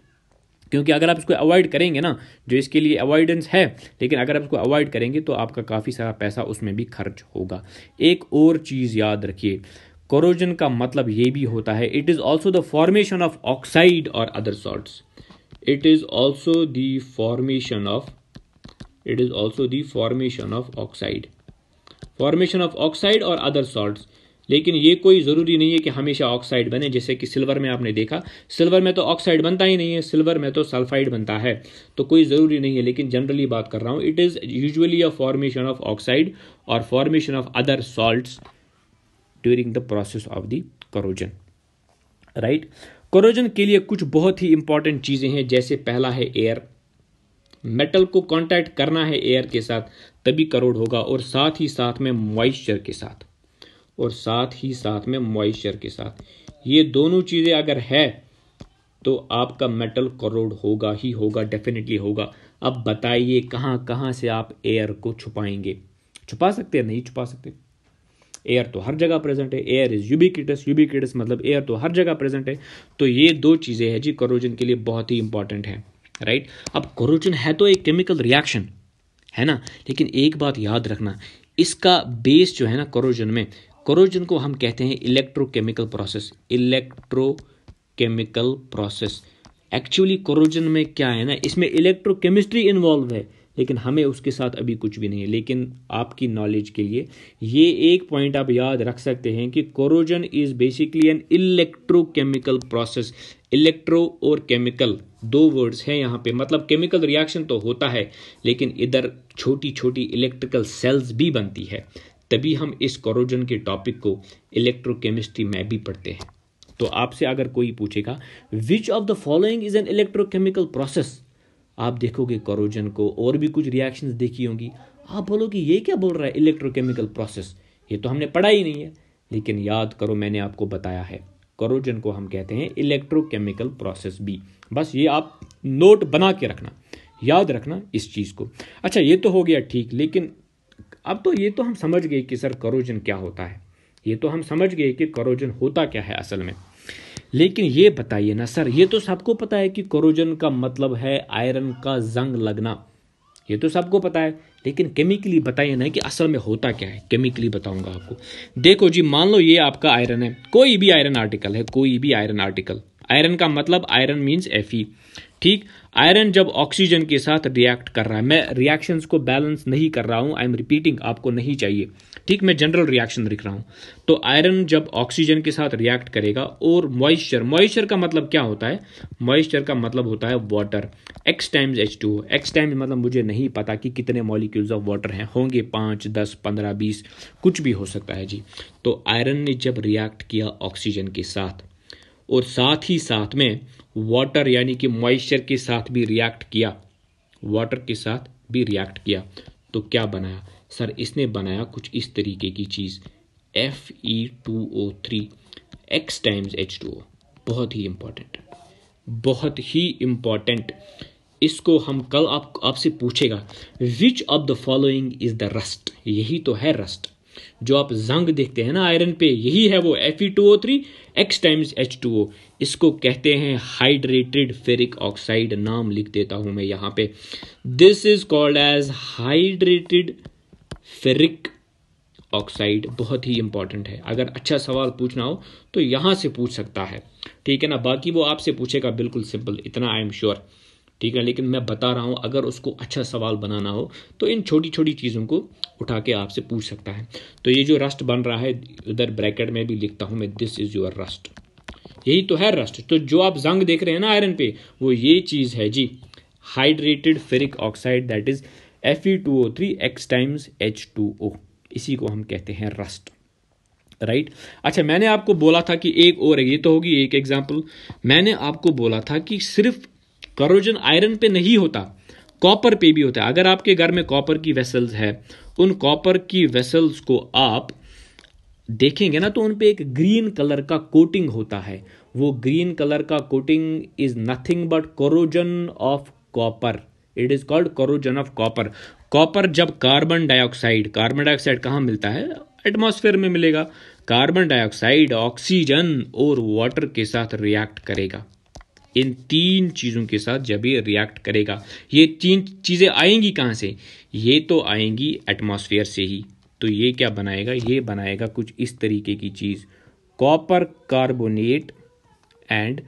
क्योंकि अगर आप इसको अवॉइड करेंगे ना जो इसके लिए अवॉइडेंस है लेकिन अगर आप इसको अवॉइड करेंगे तो आपका काफ़ी सारा पैसा उसमें भी खर्च होगा एक और चीज़ याद रखिए कोरोजन का मतलब ये भी होता है it is also the formation of oxide और other sorts it is also the formation of it is also the formation of oxide formation of oxide और अदर सॉल्ट्स लेकिन ये कोई ज़रूरी नहीं है कि हमेशा ऑक्साइड बने जैसे कि सिल्वर में आपने देखा सिल्वर में तो ऑक्साइड बनता ही नहीं है सिल्वर में तो सल्फाइड बनता है तो कोई ज़रूरी नहीं है लेकिन जनरली बात कर रहा हूँ it is usually a formation of oxide और formation of other salts during the process of the corrosion right corrosion के लिए कुछ बहुत ही इंपॉर्टेंट चीज़ें हैं जैसे पहला है एयर मेटल को कॉन्टैक्ट करना है एयर के साथ तभी करोड़ होगा और साथ ही साथ में मॉइस्चर के साथ और साथ ही साथ में मॉइस्चर के साथ ये दोनों चीज़ें अगर है तो आपका मेटल करोड होगा ही होगा डेफिनेटली होगा अब बताइए कहाँ कहाँ से आप एयर को छुपाएंगे छुपा सकते हैं नहीं छुपा सकते एयर तो हर जगह प्रेजेंट है एयर इज़ यूबिकिटस यूबिकिटस मतलब एयर तो हर जगह प्रेजेंट है तो ये दो चीज़ें हैं जी करोजन के लिए बहुत ही इंपॉर्टेंट है राइट अब करोजन है तो एक केमिकल रिएक्शन है ना लेकिन एक बात याद रखना इसका बेस जो है ना करोजन में कोरोजन को हम कहते हैं electrochemical process electrochemical process actually corrosion में क्या है ना इसमें इलेक्ट्रोकेमिस्ट्री इन्वॉल्व है लेकिन हमें उसके साथ अभी कुछ भी नहीं है लेकिन आपकी नॉलेज के लिए ये एक पॉइंट आप याद रख सकते हैं कि corrosion is basically an electrochemical process electro और केमिकल दो वर्ड्स हैं यहाँ पे मतलब केमिकल रिएक्शन तो होता है लेकिन इधर छोटी छोटी इलेक्ट्रिकल सेल्स भी बनती है तभी हम इस कोरोजन के टॉपिक को इलेक्ट्रोकेमिस्ट्री में भी पढ़ते हैं तो आपसे अगर कोई पूछेगा which of the following is an electrochemical process आप देखोगे कोरोजन को और भी कुछ रिएक्शन देखी होंगी आप बोलोगे ये क्या बोल रहा है इलेक्ट्रोकेमिकल प्रोसेस ये तो हमने पढ़ा ही नहीं है लेकिन याद करो मैंने आपको बताया है कॉरोजन को हम कहते हैं इलेक्ट्रोकेमिकल प्रोसेस भी बस ये आप नोट बना के रखना याद रखना इस चीज़ को अच्छा ये तो हो गया ठीक लेकिन अब तो ये तो हम समझ गए कि सर करोजन क्या होता है ये तो हम समझ गए कि करोजन होता क्या है असल में लेकिन ये बताइए ना सर ये तो सबको पता है कि करोजन का मतलब है आयरन का जंग लगना ये तो सबको पता है लेकिन केमिकली बताइए ना कि असल में होता क्या है केमिकली बताऊंगा आपको देखो जी मान लो ये आपका आयरन है कोई भी आयरन आर्टिकल है कोई भी आयरन आर्टिकल आयरन का मतलब आयरन मीन्स एफ ठीक आयरन जब ऑक्सीजन के साथ रिएक्ट कर रहा है मैं रिएक्शंस को बैलेंस नहीं कर रहा हूँ आई एम रिपीटिंग आपको नहीं चाहिए ठीक मैं जनरल रिएक्शन लिख रहा हूँ तो आयरन जब ऑक्सीजन के साथ रिएक्ट करेगा और मॉइस्चर मॉइस्चर का मतलब क्या होता है मॉइस्चर का मतलब होता है water x times H two x times मतलब मुझे नहीं पता कि कितने मॉलिक्यूल्स ऑफ वाटर हैं होंगे पाँच दस पंद्रह बीस कुछ भी हो सकता है जी तो आयरन ने जब रिएक्ट किया ऑक्सीजन के साथ और साथ ही साथ में वाटर यानी कि मॉइस्चर के साथ भी रिएक्ट किया वाटर के साथ भी रिएक्ट किया तो क्या बनाया सर इसने बनाया कुछ इस तरीके की चीज़ F E two O three x times H two O बहुत ही इम्पॉर्टेंट बहुत ही इंपॉर्टेंट इसको हम कल आप आपसे पूछेगा which of the following is the rust यही तो है रस्ट जो आप जंग देखते हैं ना आयरन पे यही है वो F E two O three x times H two O इसको कहते हैं हाइड्रेटेड फेरिक ऑक्साइड नाम लिख देता हूं मैं यहां पे this is called as hydrated ferric oxide बहुत ही इंपॉर्टेंट है अगर अच्छा सवाल पूछना हो तो यहां से पूछ सकता है ठीक है ना बाकी वो आपसे पूछेगा बिल्कुल सिंपल इतना आई एम श्योर ठीक है लेकिन मैं बता रहा हूँ अगर उसको अच्छा सवाल बनाना हो तो इन छोटी छोटी चीज़ों को उठा के आपसे पूछ सकता है तो ये जो रस्ट बन रहा है उधर ब्रैकेट में भी लिखता हूँ मैं दिस इज़ योर रस्ट यही तो है रस्ट तो जो आप जंग देख रहे हैं ना आयरन पे वो ये चीज़ है जी hydrated ferric oxide that is F E two O three x times H two O इसी को हम कहते हैं रस्ट राइट right? अच्छा मैंने आपको बोला था कि एक और ये तो होगी एक एग्जाम्पल मैंने आपको बोला था कि सिर्फ करोजन आयरन पे नहीं होता कॉपर पे भी होता है अगर आपके घर में कॉपर की वेसल्स है उन कॉपर की वेसल्स को आप देखेंगे ना तो उन पे एक ग्रीन कलर का कोटिंग होता है वो ग्रीन कलर का coating is nothing but corrosion of copper it is called corrosion of copper copper जब कार्बन डाइऑक्साइड कार्बन डाइऑक्साइड कहाँ मिलता है एटमोसफेयर में मिलेगा कार्बन डाइऑक्साइड ऑक्सीजन और वाटर के साथ रिएक्ट करेगा इन तीन चीज़ों के साथ जब ये रिएक्ट करेगा ये तीन चीज़ें आएंगी कहाँ से ये तो आएंगी एटमॉस्फेयर से ही तो ये क्या बनाएगा ये बनाएगा कुछ इस तरीके की चीज़ copper carbonate and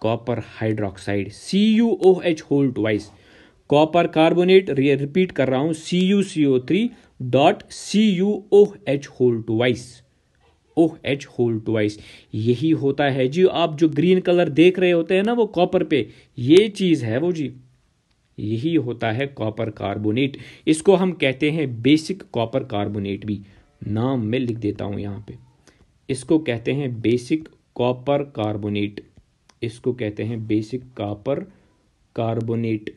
copper hydroxide C U O H whole twice copper carbonate repeat कर रहा हूँ C U C O three dot C U O H whole twice O H whole twice यही होता है जी आप जो ग्रीन कलर देख रहे होते हैं ना वो कॉपर पे ये चीज़ है वो जी यही होता है कॉपर कार्बोनेट इसको हम कहते हैं बेसिक कॉपर कार्बोनेट भी नाम मैं लिख देता हूं यहां पे इसको कहते हैं बेसिक कॉपर कार्बोनेट इसको कहते हैं बेसिक कॉपर कार्बोनेट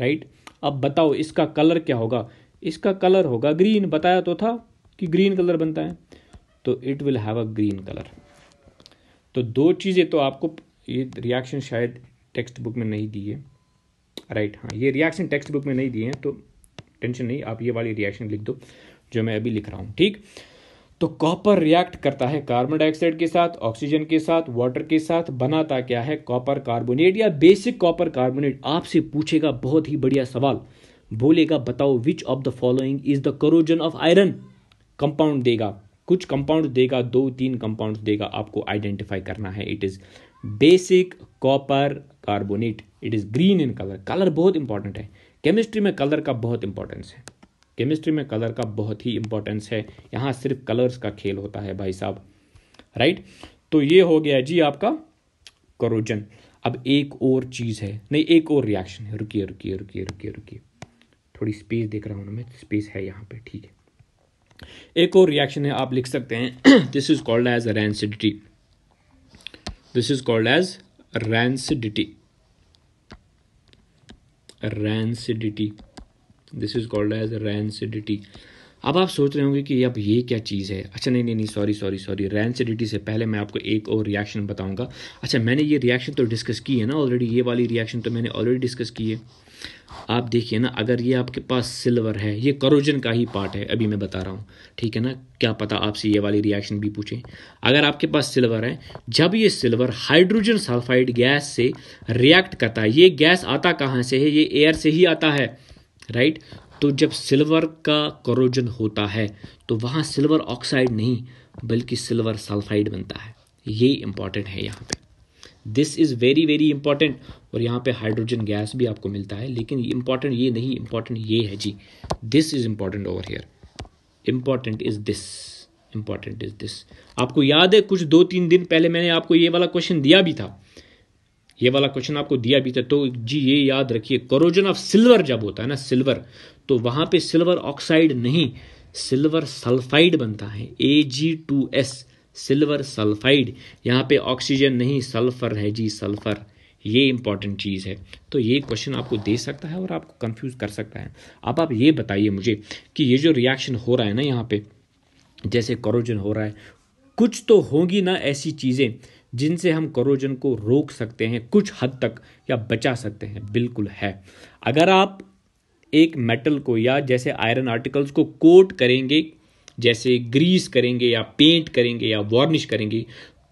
राइट अब बताओ इसका कलर क्या होगा इसका कलर होगा ग्रीन बताया तो था कि ग्रीन कलर बनता है तो it will have a green colour तो दो चीज़ें तो आपको ये रिएक्शन शायद टेक्स्ट बुक में नहीं दी है राइट हाँ ये रिएक्शन टेक्स्ट बुक में नहीं दिए हैं तो टेंशन नहीं आप ये वाली रिएक्शन लिख दो जो मैं अभी लिख रहा हूँ ठीक तो कॉपर रिएक्ट करता है कार्बन डाइऑक्साइड के साथ ऑक्सीजन के साथ वाटर के साथ बनाता क्या है कॉपर कार्बोनेट या बेसिक कॉपर कार्बोनेट आपसे पूछेगा बहुत ही बढ़िया सवाल बोलेगा बताओ which of the following is the corrosion of iron compound देगा कुछ कंपाउंड देगा दो तीन कंपाउंड देगा आपको आइडेंटिफाई करना है it is basic copper carbonate it is green in colour colour बहुत इंपॉर्टेंट है केमिस्ट्री में कलर का बहुत इंपॉर्टेंस है केमिस्ट्री में कलर का बहुत ही इंपॉर्टेंस है यहां सिर्फ कलर्स का खेल होता है भाई साहब राइट तो ये हो गया जी आपका करोजन अब एक और चीज़ है नहीं एक और रिएक्शन है रुकिए रुकिए रुकिए रुकिए रुकिए थोड़ी स्पेस देख रहा हूँ मैं स्पेस है यहाँ पे ठीक है एक और रिएक्शन है आप लिख सकते हैं this is called as rancidity this is called as rancidity rancidity this is called as rancidity अब आप सोच रहे होंगे कि अब ये क्या चीज़ है अच्छा नहीं नहीं नहीं सॉरी सॉरी सॉरी रैंसिडिटी से पहले मैं आपको एक और रिएक्शन बताऊंगा अच्छा मैंने ये रिएक्शन तो डिस्कस की है ना ऑलरेडी ये वाली रिएक्शन तो मैंने ऑलरेडी डिस्कस की है आप देखिए ना अगर ये आपके पास सिल्वर है ये करोजन का ही पार्ट है अभी मैं बता रहा हूँ ठीक है ना क्या पता आपसे ये वाली रिएक्शन भी पूछे अगर आपके पास सिल्वर है जब ये सिल्वर हाइड्रोजन सल्फाइड गैस से रिएक्ट करता है ये गैस आता कहाँ से है ये एयर से ही आता है राइट तो जब सिल्वर का करोजन होता है तो वहाँ सिल्वर ऑक्साइड नहीं बल्कि सिल्वर सल्फाइड बनता है ये इंपॉर्टेंट है यहाँ पर this is very very important और यहाँ पे हाइड्रोजन गैस भी आपको मिलता है लेकिन इंपॉर्टेंट ये नहीं इंपॉर्टेंट ये है जी this is important over here important is this important is this आपको याद है कुछ दो तीन दिन पहले मैंने आपको ये वाला क्वेश्चन दिया भी था ये वाला क्वेश्चन आपको दिया भी था तो जी ये याद रखिए करोजन ऑफ सिल्वर जब होता है ना सिल्वर तो वहाँ पे सिल्वर ऑक्साइड नहीं सिल्वर सल्फाइड बनता है A G two S silver sulphide यहाँ पे ऑक्सीजन नहीं सल्फर है जी सल्फर ये इंपॉर्टेंट चीज़ है तो ये क्वेश्चन आपको दे सकता है और आपको कंफ्यूज कर सकता है अब आप ये बताइए मुझे कि ये जो रिएक्शन हो रहा है ना यहाँ पे जैसे करोजन हो रहा है कुछ तो होंगी ना ऐसी चीज़ें जिनसे हम करोजन को रोक सकते हैं कुछ हद तक या बचा सकते हैं बिल्कुल है अगर आप एक मेटल को या जैसे आयरन आर्टिकल्स को कोट करेंगे जैसे ग्रीस करेंगे या पेंट करेंगे या वार्निश करेंगे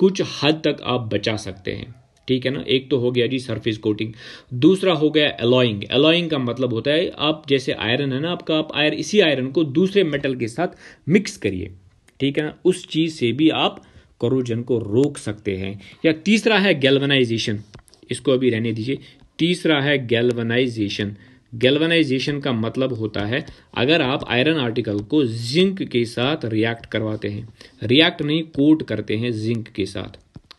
कुछ हद तक आप बचा सकते हैं ठीक है ना एक तो हो गया जी सरफेस कोटिंग दूसरा हो गया एलॉइंग एलॉइंग का मतलब होता है आप जैसे आयरन है ना आपका आप आयर इसी आयरन को दूसरे मेटल के साथ मिक्स करिए ठीक है ना उस चीज़ से भी आप करोजन को रोक सकते हैं या तीसरा है गैल्वनाइजेशन इसको अभी रहने दीजिए तीसरा है गैल्वनाइजेशन गैल्वनाइजेशन का मतलब होता है अगर आप आयरन आर्टिकल को जिंक के साथ रिएक्ट करवाते हैं रिएक्ट नहीं कोट करते हैं जिंक के साथ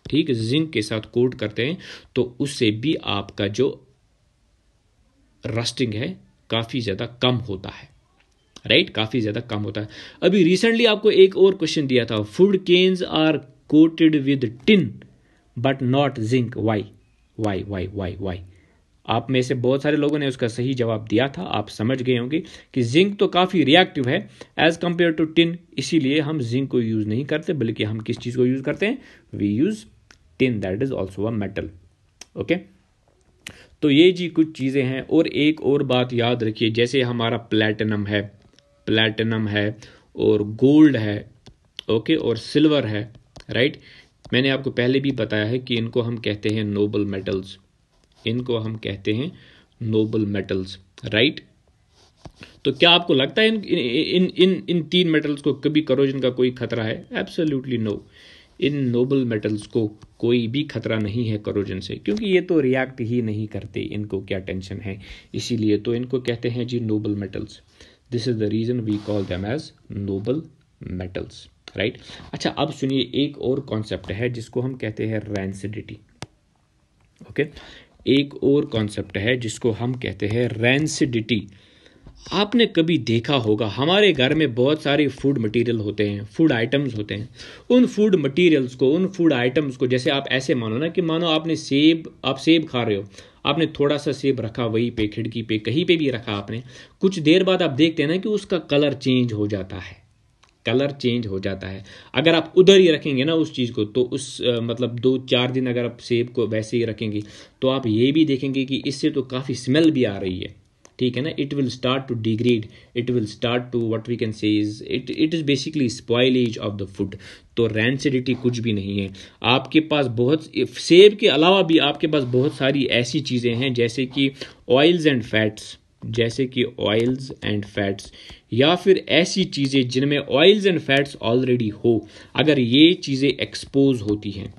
ठीक जिंक के साथ कोट करते हैं तो उससे भी आपका जो रस्टिंग है काफ़ी ज़्यादा कम होता है राइट right? काफ़ी ज़्यादा कम होता है अभी रिसेंटली आपको एक और क्वेश्चन दिया था food cans are coated with tin but not zinc why why why why why आप में से बहुत सारे लोगों ने उसका सही जवाब दिया था आप समझ गए होंगे कि जिंक तो काफ़ी रिएक्टिव है एज़ कंपेयर टू टिन इसीलिए हम जिंक को यूज़ नहीं करते बल्कि हम किस चीज़ को यूज़ करते हैं we use tin that is also a metal okay तो ये जी कुछ चीज़ें हैं और एक और बात याद रखिए जैसे हमारा प्लेटिनम है प्लेटिनम है और गोल्ड है ओके और सिल्वर है राइट मैंने आपको पहले भी बताया है कि इनको हम कहते हैं नोबल मेटल्स इनको हम कहते हैं नोबल मेटल्स राइट तो क्या आपको लगता है इन इन इन इन तीन मेटल्स को कभी करोजन का कोई खतरा है एब्सोल्युटली नो इन नोबल मेटल्स को कोई भी खतरा नहीं है करोजन से क्योंकि ये तो रिएक्ट ही नहीं करते इनको क्या टेंशन है इसीलिए तो इनको कहते हैं जी noble metals this is the reason we call them as noble metals right अच्छा अब सुनिए एक और कॉन्सेप्ट है जिसको हम कहते हैं रैंसिडिटी ओके okay? एक और कॉन्सेप्ट है जिसको हम कहते हैं रेंसिडिटी आपने कभी देखा होगा हमारे घर में बहुत सारे फूड मटेरियल होते हैं फूड आइटम्स होते हैं उन फूड मटेरियल्स को उन फूड आइटम्स को जैसे आप ऐसे मानो ना कि मानो आपने सेब आप सेब खा रहे हो आपने थोड़ा सा सेब रखा वहीं पे खिड़की पे कहीं पे भी रखा आपने कुछ देर बाद आप देखते हैं ना कि उसका कलर चेंज हो जाता है कलर चेंज हो जाता है अगर आप उधर ही रखेंगे ना उस चीज़ को तो उस आ, मतलब दो चार दिन अगर आप सेब को वैसे ही रखेंगे तो आप ये भी देखेंगे कि इससे तो काफ़ी स्मेल भी आ रही है ठीक है ना it will start to degrade it will start to what we can say is it it is basically spoilage of the food तो रैंसिडिटी कुछ भी नहीं है आपके पास बहुत सेब के अलावा भी आपके पास बहुत सारी ऐसी चीज़ें हैं जैसे कि ऑयल्स एंड फैट्स जैसे कि ऑयल्स एंड फैट्स या फिर ऐसी चीज़ें जिनमें ऑयल्स एंड फैट्स ऑलरेडी हो अगर ये चीज़ें एक्सपोज होती हैं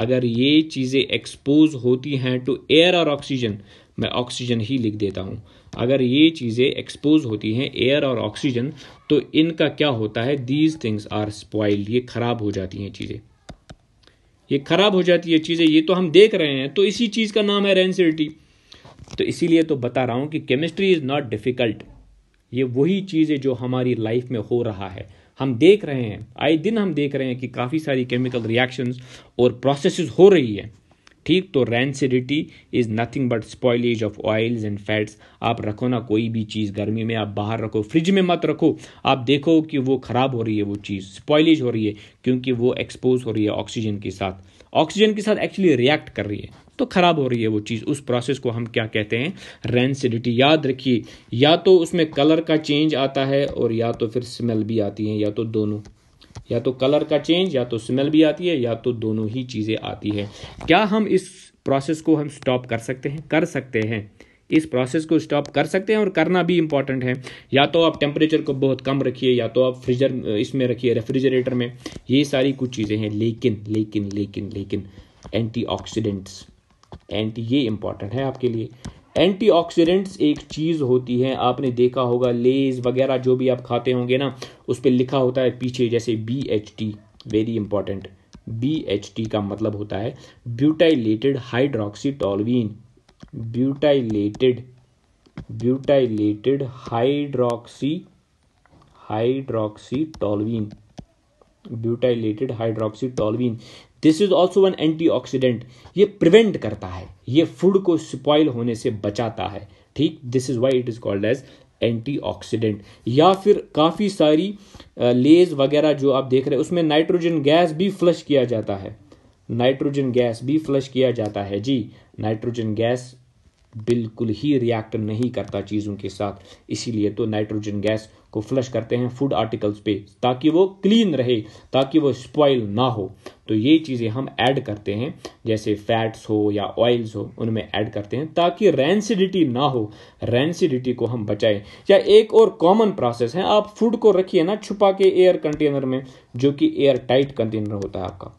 अगर ये चीज़ें एक्सपोज होती हैं टू एयर और ऑक्सीजन मैं ऑक्सीजन ही लिख देता हूँ अगर ये चीज़ें एक्सपोज होती हैं एयर और ऑक्सीजन तो इनका क्या होता है दीज थिंग्स आर स्पॉइल्ड ये ख़राब हो जाती हैं चीज़ें ये ख़राब हो जाती है चीज़ें ये तो हम देख रहे हैं तो इसी चीज़ का नाम है रेंसिलिटी तो इसीलिए तो बता रहा हूँ कि केमिस्ट्री इज़ नॉट डिफ़िकल्ट ये वही चीज़ है जो हमारी लाइफ में हो रहा है हम देख रहे हैं आए दिन हम देख रहे हैं कि काफ़ी सारी केमिकल रिएक्शंस और प्रोसेस हो रही है ठीक तो rancidity is nothing but spoilage of oils and fats आप रखो ना कोई भी चीज़ गर्मी में आप बाहर रखो फ्रिज में मत रखो आप देखो कि वो ख़राब हो रही है वो चीज़ स्पॉयलेज हो रही है क्योंकि वो एक्सपोज हो रही है ऑक्सीजन के साथ ऑक्सीजन के साथ एक्चुअली रिएक्ट कर रही है तो ख़राब हो रही है वो चीज़ उस प्रोसेस को हम क्या कहते हैं रेंसिडिटी याद रखिए या तो उसमें कलर का चेंज आता है और या तो फिर स्मेल भी आती है या तो दोनों या तो कलर का चेंज या तो स्मेल भी आती है या तो दोनों ही चीज़ें आती है क्या हम इस प्रोसेस को हम स्टॉप कर सकते हैं कर सकते हैं इस प्रोसेस को स्टॉप कर सकते हैं और करना भी इंपॉर्टेंट है या तो आप टेम्परेचर को बहुत कम रखिए या तो आप फ्रीजर इसमें रखिए रेफ्रिजरेटर में ये सारी कुछ चीज़ें हैं लेकिन लेकिन लेकिन लेकिन एंटीऑक्सीडेंट्स एंटी ये इंपॉर्टेंट है आपके लिए एंटीऑक्सीडेंट्स एक चीज़ होती है आपने देखा होगा लेज वगैरह जो भी आप खाते होंगे ना उस पर लिखा होता है पीछे जैसे B H T very important B H T का मतलब होता है butylated hydroxytoluene butylated butylated hydroxy hydroxytoluene butylated hydroxytoluene this is also one antioxidant ये प्रिवेंट करता है ये फूड को स्पॉइल होने से बचाता है ठीक this is why it is called as antioxidant या फिर काफ़ी सारी लेज वगैरह जो आप देख रहे हैं उसमें नाइट्रोजन गैस भी फ्लश किया जाता है नाइट्रोजन गैस भी फ्लश किया जाता है जी नाइट्रोजन गैस बिल्कुल ही रिएक्ट नहीं करता चीज़ों के साथ इसीलिए तो नाइट्रोजन गैस को फ्लश करते हैं फूड आर्टिकल्स पे ताकि वो क्लीन रहे ताकि वो स्पॉइल ना हो तो ये चीज़ें हम ऐड करते हैं जैसे फैट्स हो या ऑयल्स हो उनमें ऐड करते हैं ताकि रेंसिडिटी ना हो रेंसिडिटी को हम बचाएं या एक और कॉमन प्रोसेस है आप फूड को रखिए ना छुपा के एयर कंटेनर में जो कि एयर टाइट कंटेनर होता है आपका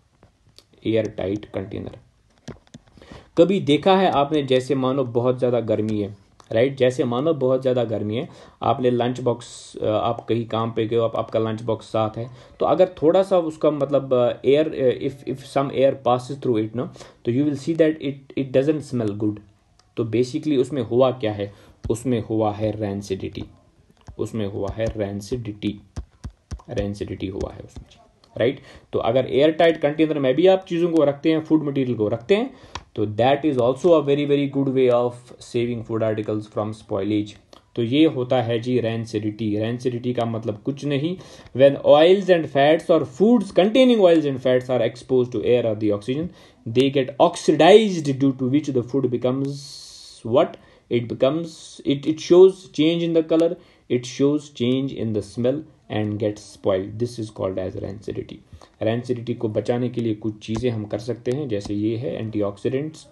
एयर टाइट कंटेनर कभी देखा है आपने जैसे मानो बहुत ज़्यादा गर्मी है राइट जैसे मानो बहुत ज़्यादा गर्मी है आपने लंच बॉक्स आप कहीं काम पे गए हो आप, आपका लंच बॉक्स साथ है तो अगर थोड़ा सा उसका मतलब air if if some air passes through it ना तो you will see that it it doesn't smell good तो बेसिकली उसमें हुआ क्या है उसमें हुआ है रैनसिडिटी उसमें हुआ है रैनसिडिटी रैनसिडिटी हुआ है उसमें राइट तो अगर एयर टाइट कंटेनर में भी आप चीज़ों को रखते हैं फूड मटेरियल को रखते हैं तो that is also a very very good way of saving food articles from spoilage तो ये होता है जी रेंसिडिटी रेंसिडिटी का मतलब कुछ नहीं वेन ऑयल्स एंड फैट्स और foods containing oils and fats are expose to air of the oxygen they get oxidise due to which the food becomes what it becomes it it shows change in the colour it shows change in the smell and gets spoil this is called as rancidity rancidity को बचाने के लिए कुछ चीज़ें हम कर सकते हैं जैसे ये है anti oxidants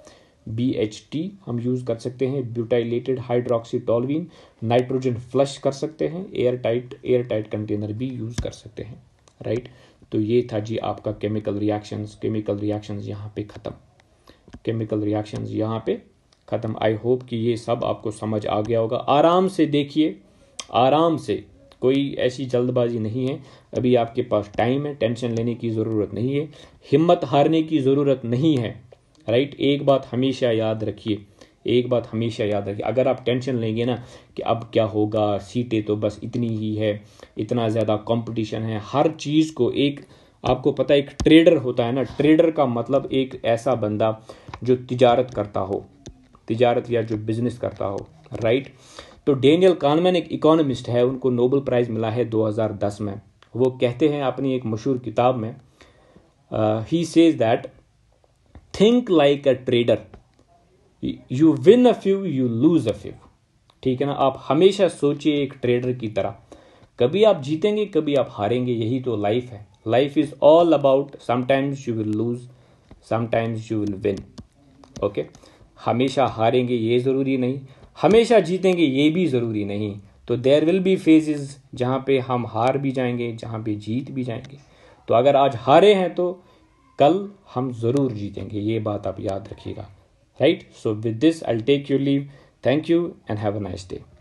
B H T हम यूज़ कर सकते हैं ब्यूटाइलेटेड हाइड्रोक्सीटोलवीन नाइट्रोजन फ्लश कर सकते हैं air tight air tight container भी यूज़ कर सकते हैं राइट right? तो ये था जी आपका केमिकल रिएक्शंस केमिकल रिएक्शंस यहाँ पे ख़त्म केमिकल रिएक्शंस यहाँ पे ख़त्म आई होप कि ये सब आपको समझ आ गया होगा आराम से देखिए आराम से कोई ऐसी जल्दबाजी नहीं है अभी आपके पास टाइम है टेंशन लेने की ज़रूरत नहीं है हिम्मत हारने की ज़रूरत नहीं है राइट एक बात हमेशा याद रखिए एक बात हमेशा याद रखिए अगर आप टेंशन लेंगे ना कि अब क्या होगा सीटें तो बस इतनी ही है इतना ज़्यादा कंपटीशन है हर चीज़ को एक आपको पता है एक ट्रेडर होता है ना ट्रेडर का मतलब एक ऐसा बंदा जो तिजारत करता हो तिजारत या जो बिज़नेस करता हो राइट right? तो डेनियल कानमैन एक इकोनॉमिस्ट है उनको नोबल प्राइज़ मिला है 2010 में वो कहते हैं अपनी एक मशहूर किताब में ही says that think like a trader you win a few you lose a few ठीक है ना आप हमेशा सोचिए एक ट्रेडर की तरह कभी आप जीतेंगे कभी आप हारेंगे यही तो लाइफ है life is all about sometimes you will lose sometimes you will win okay हमेशा हारेंगे ये ज़रूरी नहीं हमेशा जीतेंगे ये भी ज़रूरी नहीं तो देर विल बी फेजेस जहाँ पे हम हार भी जाएंगे जहाँ पे जीत भी जाएंगे तो अगर आज हारे हैं तो कल हम ज़रूर जीतेंगे ये बात आप याद रखिएगा right so with this I take you leave thank you and have a nice day